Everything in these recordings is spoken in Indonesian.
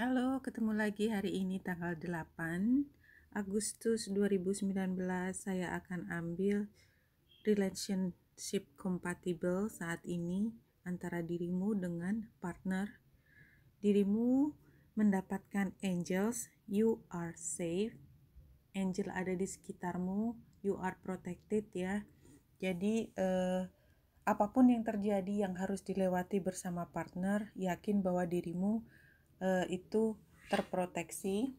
Halo, ketemu lagi hari ini tanggal 8 Agustus 2019 saya akan ambil relationship compatible saat ini antara dirimu dengan partner. Dirimu mendapatkan angels, you are safe. Angel ada di sekitarmu, you are protected ya. Jadi eh, apapun yang terjadi yang harus dilewati bersama partner, yakin bahwa dirimu e, itu terproteksi.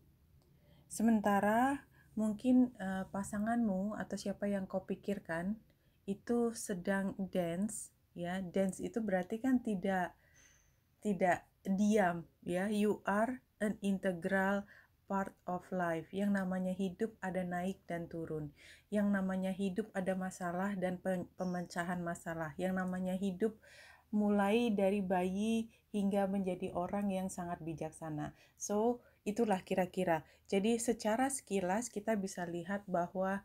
Sementara mungkin e, pasanganmu atau siapa yang kau pikirkan itu sedang dance ya. Dance itu berarti kan tidak tidak diam ya. You are an integral part of life. Yang namanya hidup ada naik dan turun. Yang namanya hidup ada masalah dan pemecahan masalah. Yang namanya hidup mulai dari bayi hingga menjadi orang yang sangat bijaksana. So, itulah kira-kira. Jadi secara sekilas kita bisa lihat bahwa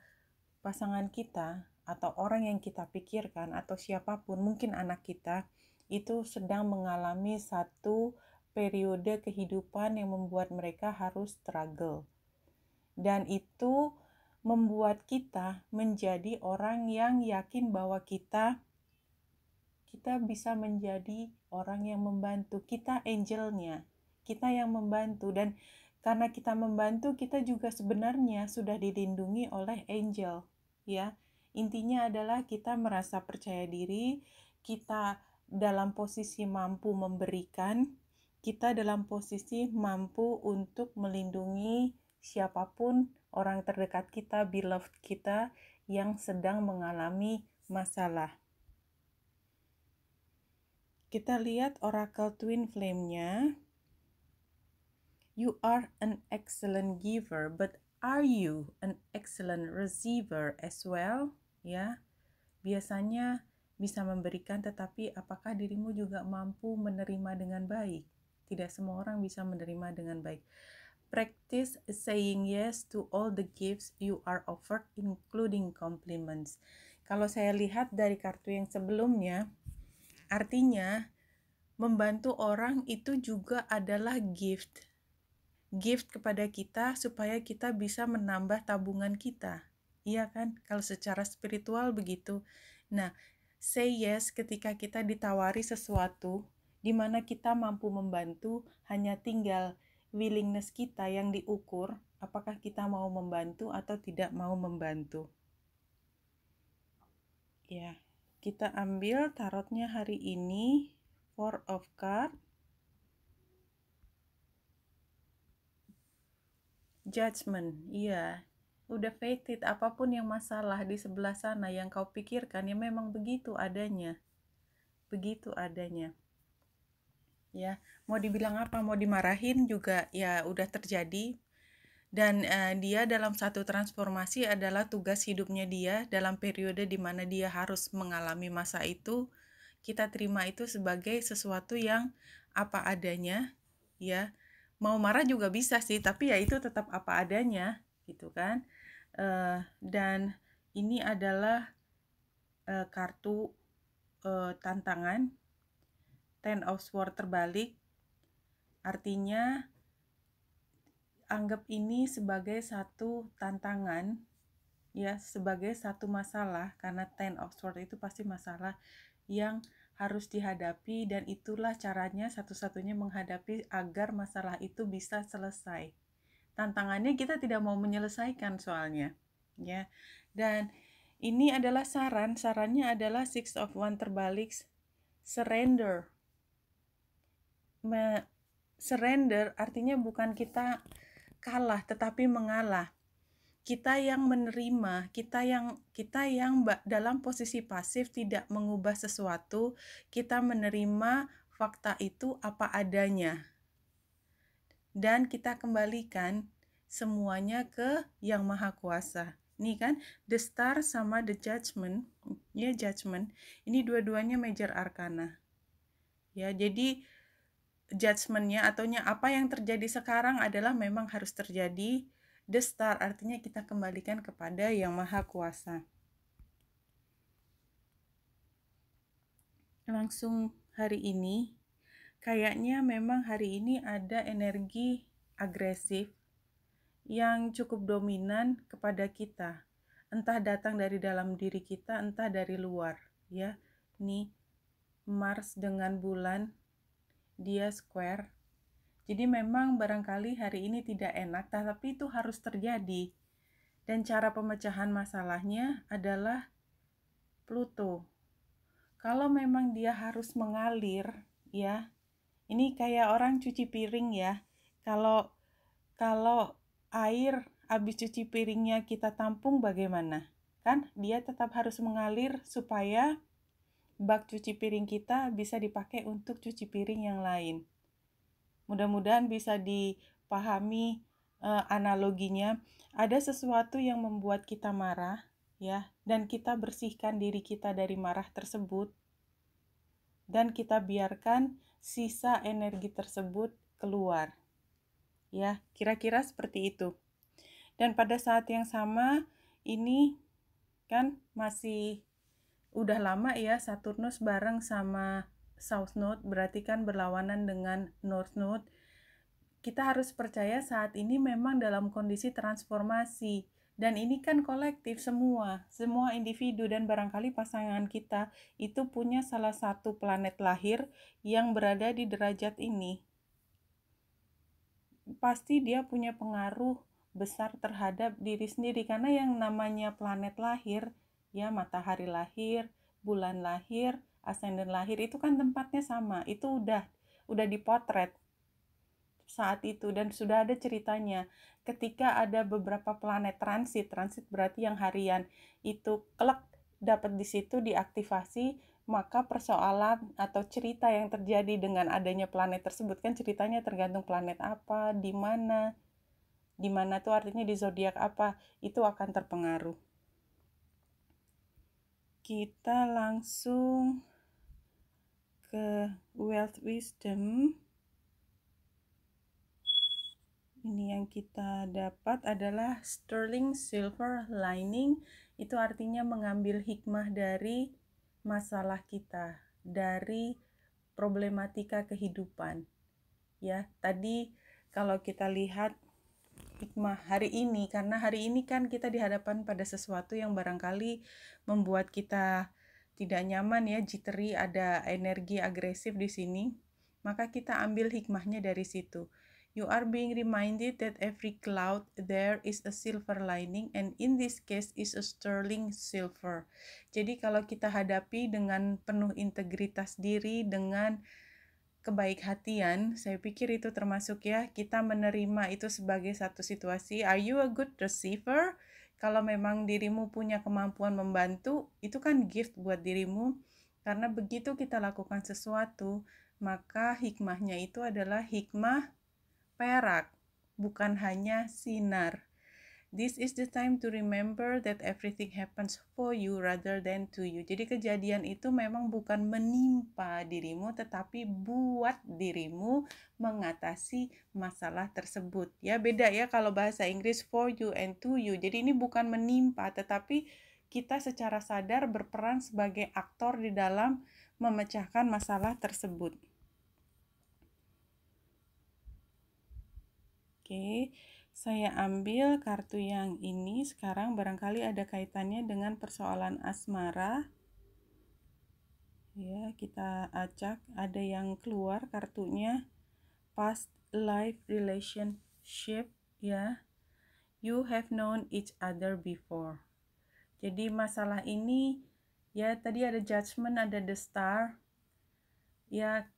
pasangan kita atau orang yang kita pikirkan atau siapapun, mungkin anak kita itu sedang mengalami satu periode kehidupan yang membuat mereka harus struggle. Dan itu membuat kita menjadi orang yang yakin bahwa kita kita bisa menjadi orang yang membantu. Kita angelnya, kita yang membantu dan karena kita membantu kita juga sebenarnya sudah dilindungi oleh angel, ya. Intinya adalah kita merasa percaya diri, kita dalam posisi mampu memberikan, kita dalam posisi mampu untuk melindungi siapapun orang terdekat kita, beloved kita yang sedang mengalami masalah. Kita lihat oracle twin flame-nya. You are an excellent giver, but are you an excellent receiver as well? Ya. Biasanya bisa memberikan tetapi apakah dirimu juga mampu menerima dengan baik? Tidak semua orang bisa menerima dengan baik. Practice saying yes to all the gifts you are offered including compliments. Kalau saya lihat dari kartu yang sebelumnya, Artinya, membantu orang itu juga adalah gift. Gift kepada kita supaya kita bisa menambah tabungan kita. Iya kan? Kalau secara spiritual begitu. Nah, say yes ketika kita ditawari sesuatu di mana kita mampu membantu hanya tinggal willingness kita yang diukur apakah kita mau membantu atau tidak mau membantu. Ya. Yeah kita ambil tarotnya hari ini four of card judgment iya udah fated apapun yang masalah di sebelah sana yang kau pikirkan ya memang begitu adanya begitu adanya ya mau dibilang apa mau dimarahin juga ya udah terjadi dan uh, dia dalam satu transformasi adalah tugas hidupnya dia dalam periode di mana dia harus mengalami masa itu kita terima itu sebagai sesuatu yang apa adanya ya mau marah juga bisa sih tapi ya itu tetap apa adanya gitu kan uh, dan ini adalah uh, kartu uh, tantangan ten of sword terbalik artinya anggap ini sebagai satu tantangan ya sebagai satu masalah karena ten of Oxford itu pasti masalah yang harus dihadapi dan itulah caranya satu-satunya menghadapi agar masalah itu bisa selesai. Tantangannya kita tidak mau menyelesaikan soalnya ya. Dan ini adalah saran, sarannya adalah six of one terbalik surrender. Me surrender artinya bukan kita kalah tetapi mengalah. Kita yang menerima, kita yang kita yang dalam posisi pasif tidak mengubah sesuatu, kita menerima fakta itu apa adanya. Dan kita kembalikan semuanya ke Yang Maha Kuasa. Ini kan the star sama the judgment, ya judgment. Ini dua-duanya major arcana. Ya, jadi judgementnya ataunya apa yang terjadi sekarang adalah memang harus terjadi the star artinya kita kembalikan kepada yang maha kuasa langsung hari ini kayaknya memang hari ini ada energi agresif yang cukup dominan kepada kita entah datang dari dalam diri kita entah dari luar ya nih Mars dengan bulan dia square. Jadi memang barangkali hari ini tidak enak, tapi itu harus terjadi. Dan cara pemecahan masalahnya adalah Pluto. Kalau memang dia harus mengalir, ya. Ini kayak orang cuci piring ya. Kalau kalau air habis cuci piringnya kita tampung bagaimana? Kan dia tetap harus mengalir supaya bak cuci piring kita bisa dipakai untuk cuci piring yang lain. Mudah-mudahan bisa dipahami e, analoginya. Ada sesuatu yang membuat kita marah, ya, dan kita bersihkan diri kita dari marah tersebut, dan kita biarkan sisa energi tersebut keluar. Ya, kira-kira seperti itu. Dan pada saat yang sama, ini kan masih udah lama ya Saturnus bareng sama South Node berarti kan berlawanan dengan North Node. Kita harus percaya saat ini memang dalam kondisi transformasi dan ini kan kolektif semua, semua individu dan barangkali pasangan kita itu punya salah satu planet lahir yang berada di derajat ini. Pasti dia punya pengaruh besar terhadap diri sendiri karena yang namanya planet lahir ya matahari lahir, bulan lahir, ascendant lahir itu kan tempatnya sama. Itu udah udah dipotret saat itu dan sudah ada ceritanya ketika ada beberapa planet transit transit berarti yang harian itu kelak dapat di situ diaktifasi maka persoalan atau cerita yang terjadi dengan adanya planet tersebut kan ceritanya tergantung planet apa di mana di mana tuh artinya di zodiak apa itu akan terpengaruh kita langsung ke wealth wisdom ini yang kita dapat adalah sterling silver lining itu artinya mengambil hikmah dari masalah kita dari problematika kehidupan ya tadi kalau kita lihat hikmah hari ini karena hari ini kan kita dihadapan pada sesuatu yang barangkali membuat kita tidak nyaman ya jittery ada energi agresif di sini maka kita ambil hikmahnya dari situ you are being reminded that every cloud there is a silver lining and in this case is a sterling silver jadi kalau kita hadapi dengan penuh integritas diri dengan kebaik hatian, saya pikir itu termasuk ya kita menerima itu sebagai satu situasi. Are you a good receiver? Kalau memang dirimu punya kemampuan membantu, itu kan gift buat dirimu. Karena begitu kita lakukan sesuatu, maka hikmahnya itu adalah hikmah perak, bukan hanya sinar. This is the time to remember that everything happens for you rather than to you. Jadi kejadian itu memang bukan menimpa dirimu tetapi buat dirimu mengatasi masalah tersebut. Ya beda ya kalau bahasa Inggris for you and to you. Jadi ini bukan menimpa tetapi kita secara sadar berperan sebagai aktor di dalam memecahkan masalah tersebut. Oke. Okay. Saya ambil kartu yang ini sekarang barangkali ada kaitannya dengan persoalan asmara. Ya, kita acak ada yang keluar kartunya past life relationship ya. You have known each other before. Jadi masalah ini ya tadi ada judgment, ada the star. Ya,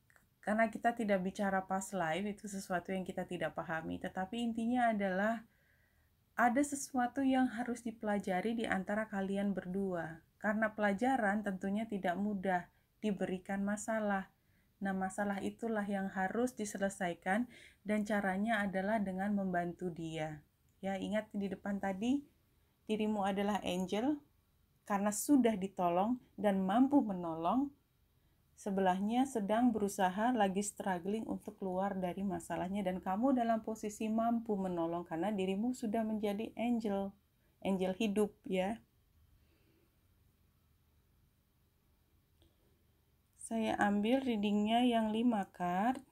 karena kita tidak bicara pas live itu sesuatu yang kita tidak pahami tetapi intinya adalah ada sesuatu yang harus dipelajari di antara kalian berdua karena pelajaran tentunya tidak mudah diberikan masalah nah masalah itulah yang harus diselesaikan dan caranya adalah dengan membantu dia ya ingat di depan tadi dirimu adalah angel karena sudah ditolong dan mampu menolong sebelahnya sedang berusaha lagi struggling untuk keluar dari masalahnya dan kamu dalam posisi mampu menolong karena dirimu sudah menjadi angel, angel hidup ya. Saya ambil readingnya yang 5 kart.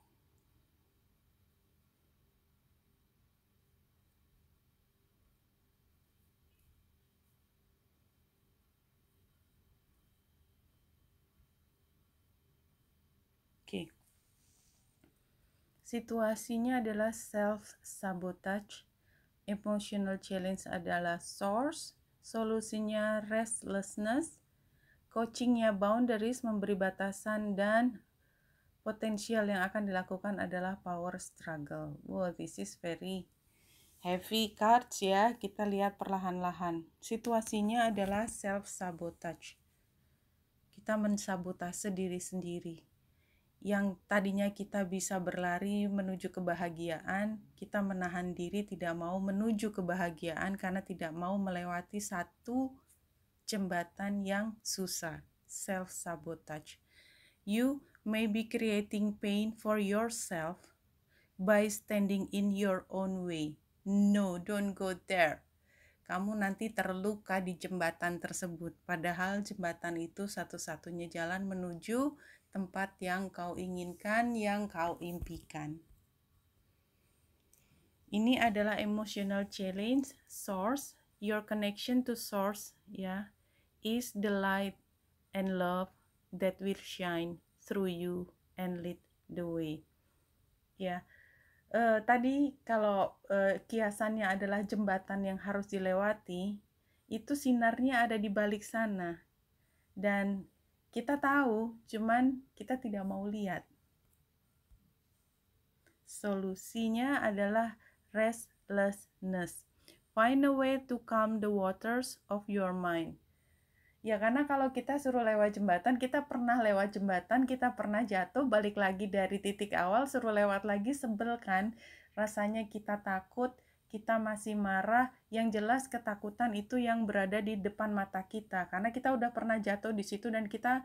Situasinya adalah self-sabotage, emotional challenge adalah source, solusinya restlessness, coachingnya boundaries memberi batasan dan potensial yang akan dilakukan adalah power struggle. Wow, this is very heavy cards ya. Kita lihat perlahan-lahan. Situasinya adalah self sabotage. Kita mensabotase diri sendiri yang tadinya kita bisa berlari menuju kebahagiaan, kita menahan diri tidak mau menuju kebahagiaan karena tidak mau melewati satu jembatan yang susah, self sabotage. You may be creating pain for yourself by standing in your own way. No, don't go there. Kamu nanti terluka di jembatan tersebut, padahal jembatan itu satu-satunya jalan menuju tempat yang kau inginkan, yang kau impikan. Ini adalah emotional challenge source. Your connection to source ya yeah, is the light and love that will shine through you and lead the way. Ya. Yeah. Uh, tadi kalau uh, kiasannya adalah jembatan yang harus dilewati, itu sinarnya ada di balik sana. Dan kita tahu, cuman kita tidak mau lihat. Solusinya adalah restlessness. Find a way to calm the waters of your mind. Ya karena kalau kita suruh lewat jembatan, kita pernah lewat jembatan, kita pernah jatuh, balik lagi dari titik awal, suruh lewat lagi sebel kan. Rasanya kita takut, kita masih marah, yang jelas ketakutan itu yang berada di depan mata kita karena kita udah pernah jatuh di situ dan kita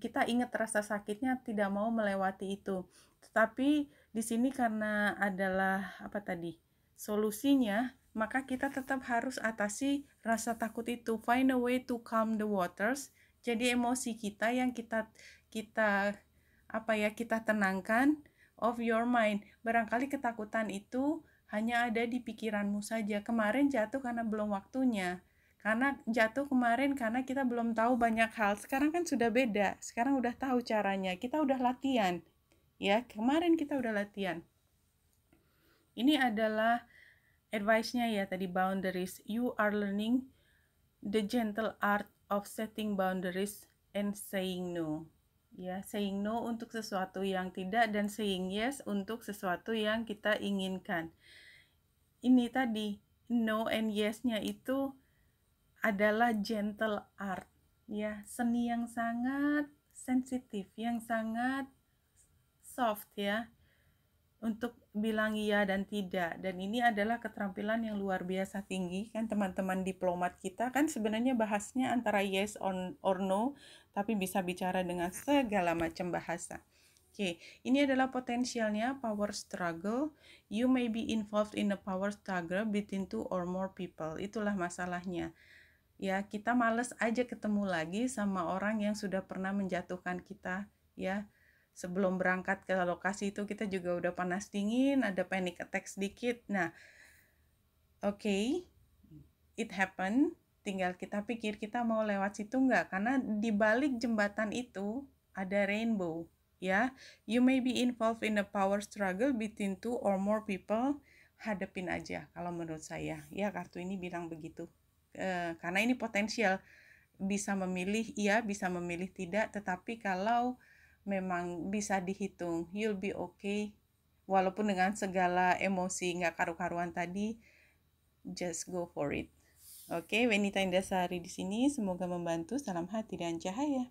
kita ingat rasa sakitnya tidak mau melewati itu. Tetapi di sini karena adalah apa tadi? solusinya, maka kita tetap harus atasi rasa takut itu. Find a way to calm the waters. Jadi emosi kita yang kita kita apa ya, kita tenangkan of your mind. Barangkali ketakutan itu hanya ada di pikiranmu saja. Kemarin jatuh karena belum waktunya. Karena jatuh kemarin karena kita belum tahu banyak hal. Sekarang kan sudah beda. Sekarang udah tahu caranya. Kita udah latihan. Ya, kemarin kita udah latihan. Ini adalah advice-nya ya tadi boundaries. You are learning the gentle art of setting boundaries and saying no ya saying no untuk sesuatu yang tidak dan saying yes untuk sesuatu yang kita inginkan ini tadi no and yes-nya itu adalah gentle art ya seni yang sangat sensitif yang sangat soft ya untuk bilang iya dan tidak dan ini adalah keterampilan yang luar biasa tinggi kan teman-teman diplomat kita kan sebenarnya bahasnya antara yes on or no tapi bisa bicara dengan segala macam bahasa. Oke, okay. ini adalah potensialnya power struggle. You may be involved in a power struggle between two or more people. Itulah masalahnya. Ya, kita males aja ketemu lagi sama orang yang sudah pernah menjatuhkan kita, ya. Sebelum berangkat ke lokasi itu kita juga udah panas dingin, ada panic attack sedikit. Nah, oke. Okay, it happened Tinggal kita pikir kita mau lewat situ nggak, karena di balik jembatan itu ada rainbow. Ya, you may be involved in a power struggle between two or more people. Hadepin aja, kalau menurut saya. Ya, kartu ini bilang begitu. E, karena ini potensial bisa memilih iya, bisa memilih tidak. Tetapi kalau memang bisa dihitung, you'll be okay. Walaupun dengan segala emosi nggak karu-karuan tadi, just go for it. Oke, Wenita Sari di sini. Semoga membantu. Salam hati dan cahaya.